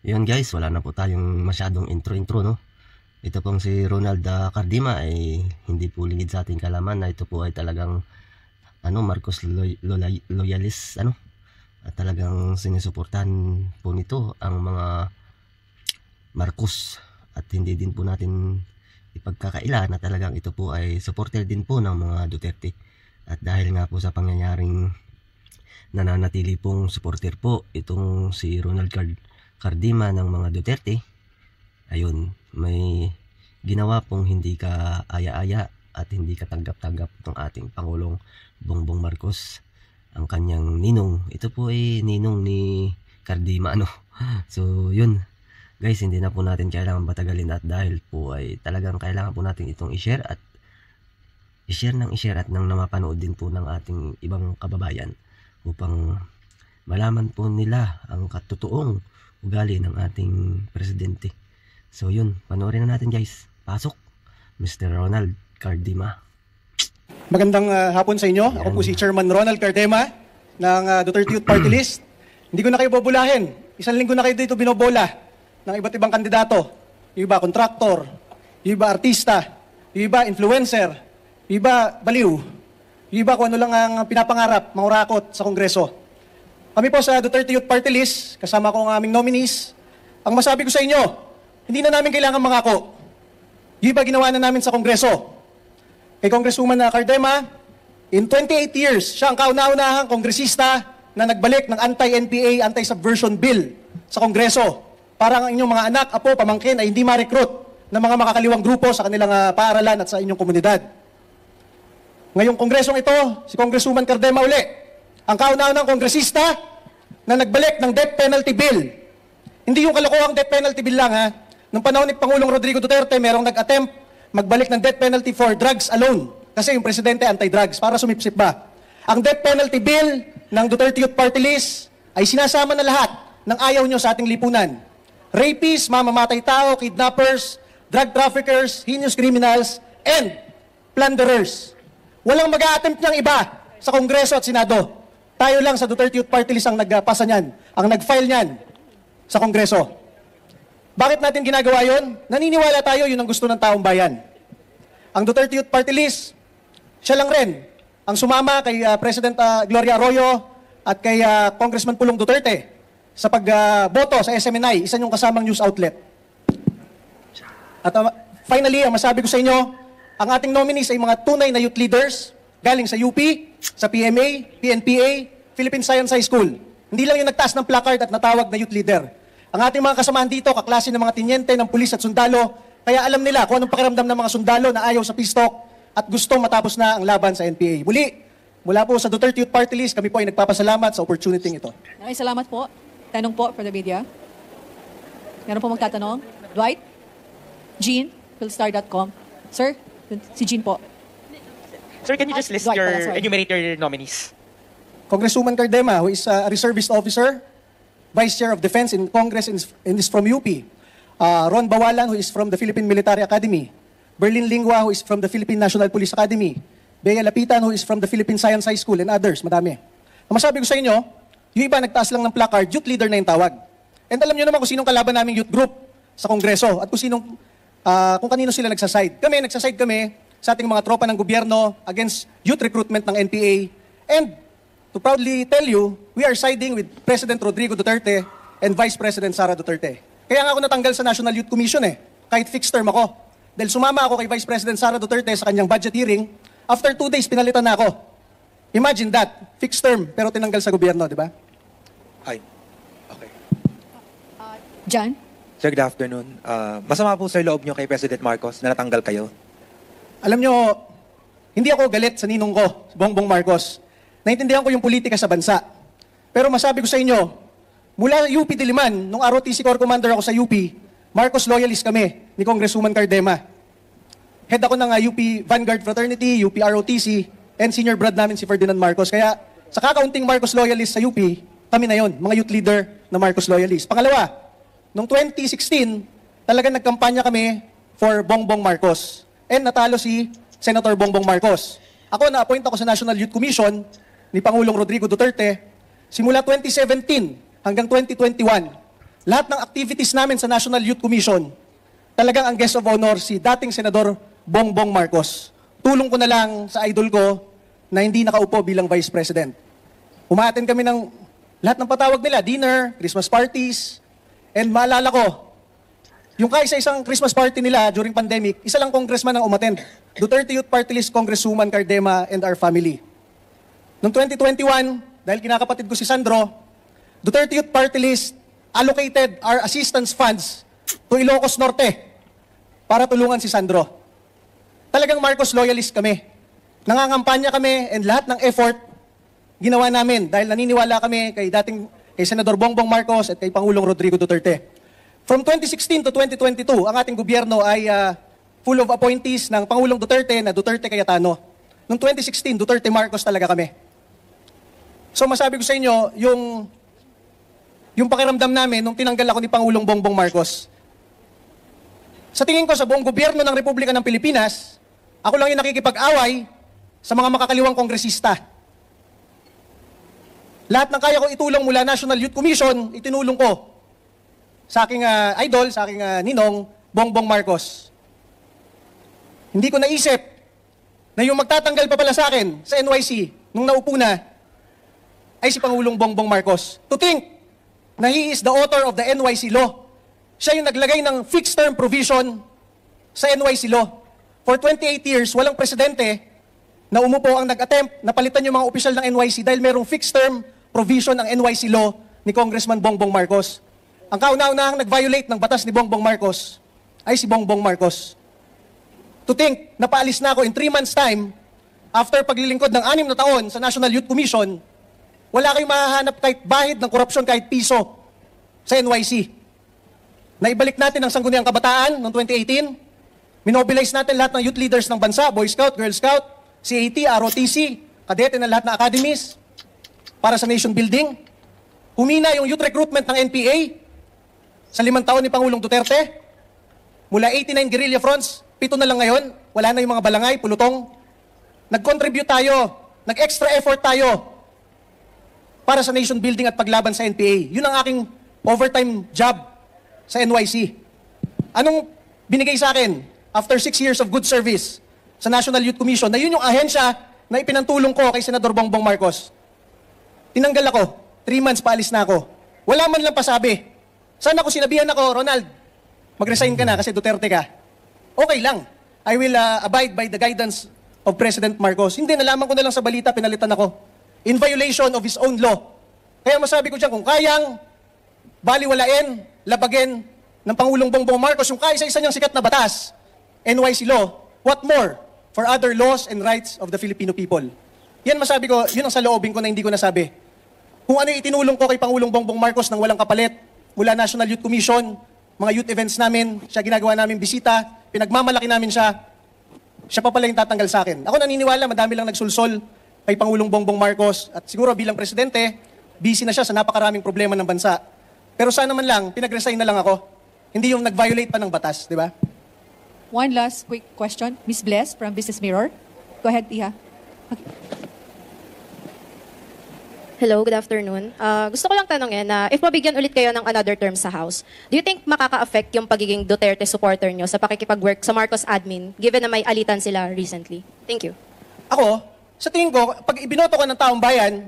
Yan guys, wala na po tayong masyadong intro-intro no. Ito pong si Ronald ah, Cardima ay hindi po lingid sa ating kalaman na ito po ay talagang ano Marcos Loy Loy Loyalis ano at talagang sinusuportahan po nito ang mga Marcos at hindi din po natin ipagkakaila na talagang ito po ay supporter din po ng mga Duterte at dahil nga po sa pangyayaring nananatili pong supporter po itong si Ronald Card kardima ng mga Duterte, ayun, may ginawa pong hindi ka aya-aya at hindi katanggap-tanggap ng ating Pangulong Bongbong Marcos ang kanyang ninong. Ito po ay ninong ni kardima ano. So yun. Guys, hindi na po natin kailangan patagalin at dahil po ay talagang kailangan po natin itong i-share at i-share ng i-share at nang namapanood din po ng ating ibang kababayan upang malaman po nila ang katotoong ugali ng ating presidente. So yun, panoorin na natin guys. Pasok, Mr. Ronald Cardima. Magandang uh, hapon sa inyo. Ayan. Ako po si Chairman Ronald Cardema ng uh, Duterte Youth Party mm. List. Hindi ko na kayo bobulahin. Isang linggo na kayo dito binobola ng iba't ibang kandidato. Yung iba contractor. yung iba artista, yung iba influencer, yung iba baliw, yung iba kung ano lang ang pinapangarap, mga sa Kongreso. Kami po sa Duterte Youth Party List, kasama ko ang aming nominees. Ang masabi ko sa inyo, hindi na namin kailangan mangako. Yung iba ginawa na namin sa Kongreso. Kay Congresswoman na ah, Cardema, in 28 years, siya ang kauna-unahang kongresista na nagbalik ng anti-NPA, anti-subversion bill sa Kongreso. Para ang inyong mga anak, apo, pamangkin ay hindi ma-recruit ng mga makakaliwang grupo sa kanilang uh, paaralan at sa inyong komunidad. Ngayong kongresong ito, si Congresswoman Cardema uli, ang kauna-unang kongresista na nagbalik ng death penalty bill. Hindi yung kalokohang death penalty bill lang ha. Nung panahon ni Pangulong Rodrigo Duterte, merong nag-attempt magbalik ng death penalty for drugs alone. Kasi yung presidente anti-drugs. Para sumipsip ba? Ang death penalty bill ng Duterte Youth Party List ay sinasama na lahat ng ayaw nyo sa ating lipunan. Rapists, mamamatay tao, kidnappers, drug traffickers, heinous criminals, and plunderers. Walang mag-a-attempt niyang iba sa Kongreso at Senado. Tayo lang sa Duterte Youth Party List ang nagpasa niyan, ang nag-file niyan sa Kongreso. Bakit natin ginagawa yon? Naniniwala tayo, yun ang gusto ng taong bayan. Ang Duterte Youth Party List, siya lang rin ang sumama kay uh, President uh, Gloria Arroyo at kay uh, Congressman Pulong Duterte sa pagboto uh, sa SMNI, isa yung kasamang news outlet. At uh, finally, ang masabi ko sa inyo, ang ating nominees ay mga tunay na youth leaders Galing sa UP, sa PMA, PNPA, Philippine Science High School. Hindi lang yung nagtaas ng placard at natawag na youth leader. Ang ating mga kasamahan dito, kaklase ng mga tinyente, ng pulis at sundalo, kaya alam nila kung anong pakiramdam ng mga sundalo na ayaw sa pistok at gusto matapos na ang laban sa NPA. Muli, mula po sa Duterte Youth Party List, kami po ay nagpapasalamat sa opportunity ito. Okay, salamat po. Tanong po for the media. Meron po magtatanong? Dwight? Jean? Philstar.com. Sir, si Jean po. Sir, can you just list your, sorry. enumerate your nominees? Congresswoman Cardema, who is a uh, reservist officer, Vice Chair of Defense in Congress and is- from UP. Uh, Ron Bawalan, who is from the Philippine Military Academy. Berlin Lingua, who is from the Philippine National Police Academy. Bea Lapitan, who is from the Philippine Science High School, and others. Madami. Ang masabi ko sa inyo, yung iba nagtaas lang ng placard, youth leader na yung tawag. And alam nyo naman kung sinong kalaban naming youth group sa Kongreso at kung sinong, ah, kung kanino sila nagsaside. Kami, nagsaside kami sa ating mga tropa ng gobyerno against youth recruitment ng NPA. And to proudly tell you, we are siding with President Rodrigo Duterte and Vice President Sara Duterte. Kaya nga ako natanggal sa National Youth Commission eh, kahit fixed term ako. Dahil sumama ako kay Vice President Sara Duterte sa kanyang budget hearing, after two days, pinalitan na ako. Imagine that, fixed term, pero tinanggal sa gobyerno, di ba? Hi. Okay. John? Sir, good afternoon. Uh, masama po sa loob nyo kay President Marcos na natanggal kayo. Alam nyo, hindi ako galit sa ninong ko, Bongbong Marcos. Naintindihan ko yung politika sa bansa. Pero masabi ko sa inyo, mula UP Diliman, nung ROTC Corps Commander ako sa UP, Marcos loyalist kami ni Congresswoman Cardema. Head ako ng ah, UP Vanguard Fraternity, UP ROTC, and senior brad namin si Ferdinand Marcos. Kaya sa kakaunting Marcos loyalist sa UP, kami na yon, mga youth leader na Marcos loyalist. Pangalawa, noong 2016, talaga nagkampanya kami for Bongbong Marcos and natalo si Senator Bongbong Marcos. Ako, na-appoint ako sa National Youth Commission ni Pangulong Rodrigo Duterte simula 2017 hanggang 2021. Lahat ng activities namin sa National Youth Commission, talagang ang guest of honor si dating Senador Bongbong Marcos. Tulong ko na lang sa idol ko na hindi nakaupo bilang Vice President. Umaaten kami ng lahat ng patawag nila, dinner, Christmas parties, and maalala ko, yung kaisa-isang Christmas party nila during pandemic, isa lang congressman ang umattend. Duterte Youth Party List Congresswoman Cardema and our family. Noong 2021, dahil kinakapatid ko si Sandro, Duterte Youth Party List allocated our assistance funds to Ilocos Norte para tulungan si Sandro. Talagang Marcos loyalist kami. Nangangampanya kami and lahat ng effort ginawa namin dahil naniniwala kami kay dating kay Senador Bongbong Marcos at kay Pangulong Rodrigo Duterte. From 2016 to 2022, ang ating gobyerno ay uh, full of appointees ng Pangulong Duterte na Duterte Cayetano. Noong 2016, Duterte Marcos talaga kami. So masabi ko sa inyo, yung, yung pakiramdam namin nung tinanggal ako ni Pangulong Bongbong Marcos. Sa tingin ko sa buong gobyerno ng Republika ng Pilipinas, ako lang yung nakikipag-away sa mga makakaliwang kongresista. Lahat ng kaya ko itulong mula National Youth Commission, itinulong ko sa aking uh, idol, sa aking uh, ninong, Bongbong Marcos. Hindi ko naisip na yung magtatanggal pa pala sa akin sa NYC nung naupo na ay si Pangulong Bongbong Marcos. To think na he is the author of the NYC law. Siya yung naglagay ng fixed term provision sa NYC law. For 28 years, walang presidente na umupo ang nag-attempt na palitan yung mga opisyal ng NYC dahil merong fixed term provision ang NYC law ni Congressman Bongbong Marcos. Ang kauna-unahang nag-violate ng batas ni Bongbong Marcos ay si Bongbong Marcos. To think, napaalis na ako in three months' time, after paglilingkod ng anim na taon sa National Youth Commission, wala kayong mahahanap kahit bahid ng korupsyon kahit piso sa NYC. Naibalik natin ang sangguniang kabataan noong 2018. Minobilize natin lahat ng youth leaders ng bansa, Boy Scout, Girl Scout, CAT, ROTC, kadete ng lahat ng academies para sa nation building. Humina yung youth recruitment ng NPA sa limang taon ni Pangulong Duterte, mula 89 guerrilla fronts, pito na lang ngayon, wala na yung mga balangay, pulutong. Nag-contribute tayo, nag-extra effort tayo para sa nation building at paglaban sa NPA. Yun ang aking overtime job sa NYC. Anong binigay sa akin after six years of good service sa National Youth Commission na yun yung ahensya na ipinantulong ko kay Senador Bongbong Marcos. Tinanggal ako. Three months paalis na ako. Wala man lang pasabi sana ako sinabihan ako, Ronald, mag-resign ka na kasi Duterte ka. Okay lang. I will uh, abide by the guidance of President Marcos. Hindi, nalaman ko na lang sa balita, pinalitan ako. In violation of his own law. Kaya masabi ko dyan, kung kayang baliwalain, labagin ng Pangulong Bongbong Marcos yung kaya sa isa niyang sikat na batas, NYC law, what more for other laws and rights of the Filipino people? Yan masabi ko, yun ang sa loobin ko na hindi ko nasabi. Kung ano yung itinulong ko kay Pangulong Bongbong Marcos nang walang kapalit, mula National Youth Commission, mga youth events namin, siya ginagawa namin bisita, pinagmamalaki namin siya, siya pa pala yung tatanggal sa akin. Ako naniniwala, madami lang nagsulsol kay Pangulong Bongbong Marcos at siguro bilang presidente, busy na siya sa napakaraming problema ng bansa. Pero sana man lang, pinag-resign na lang ako. Hindi yung nag-violate pa ng batas, di ba? One last quick question. Miss Bless from Business Mirror. Go ahead, Tia. Okay. Hello, good afternoon. Uh, gusto ko lang tanongin na if mabigyan ulit kayo ng another term sa House, do you think makaka-affect yung pagiging Duterte supporter nyo sa pakikipag-work sa Marcos admin, given na may alitan sila recently? Thank you. Ako, sa tingin ko, pag ibinoto ka ng taong bayan,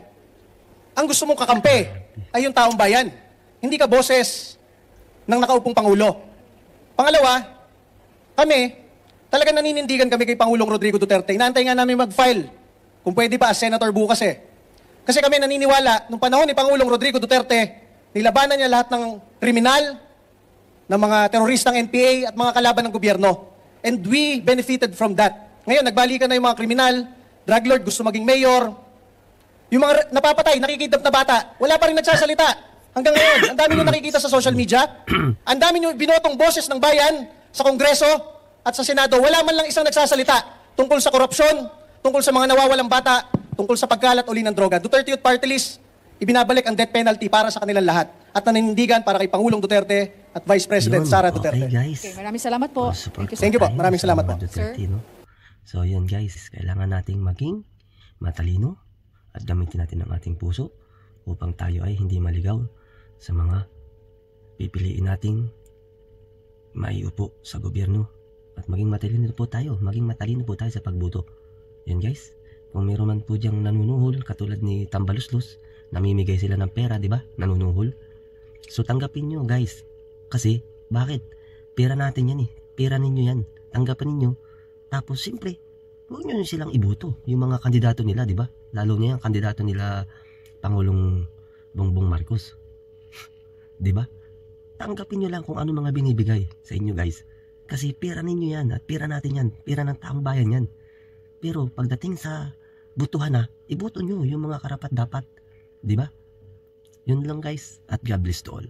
ang gusto mong kakampi ay yung taong bayan. Hindi ka boses ng nakaupong Pangulo. Pangalawa, kami, talaga naninindigan kami kay Pangulong Rodrigo Duterte. Inaantay nga namin mag-file. Kung pwede pa, Senator bukas eh kasi kami naniniwala, nung panahon ni Pangulong Rodrigo Duterte, nilabanan niya lahat ng kriminal, ng mga teroristang NPA at mga kalaban ng gobyerno. And we benefited from that. Ngayon, nagbalikan na yung mga kriminal, drug lord gusto maging mayor. Yung mga napapatay, nakikidap na bata, wala pa rin nagsasalita. Hanggang ngayon, ang dami nyo nakikita sa social media, ang dami nyo binotong boses ng bayan sa Kongreso at sa Senado, wala man lang isang nagsasalita tungkol sa korupsyon, tungkol sa mga nawawalang bata, tungkol sa pagkalat uli ng droga. Duterte Youth Party List, ibinabalik ang death penalty para sa kanilang lahat at naninindigan para kay Pangulong Duterte at Vice President Sara Duterte. Okay, guys. Okay, maraming salamat po. Thank you, Thank you po. Maraming salamat po. Duterte, Sir. No? So, yun guys. Kailangan nating maging matalino at gamitin natin ang ating puso upang tayo ay hindi maligaw sa mga pipiliin nating maiupo sa gobyerno at maging matalino po tayo. Maging matalino po tayo sa pagbuto. Yun guys. Kung meron man po diyang nanunuhol, katulad ni Tambaluslos, namimigay sila ng pera, di ba? Nanunuhol. So tanggapin niyo, guys. Kasi, bakit? Pera natin yan eh. Pera ninyo yan. Tanggapin niyo. Tapos, siyempre, huwag nyo silang ibuto. Yung mga kandidato nila, di ba? Lalo na yung kandidato nila Pangulong Bongbong Marcos. di ba? Tanggapin niyo lang kung ano mga binibigay sa inyo guys. Kasi pera ninyo yan at pera natin yan. Pera ng taong bayan yan. Pero pagdating sa butuhan na, iboto nyo yung mga karapat dapat. ba? Diba? Yun lang guys, at God bless to all.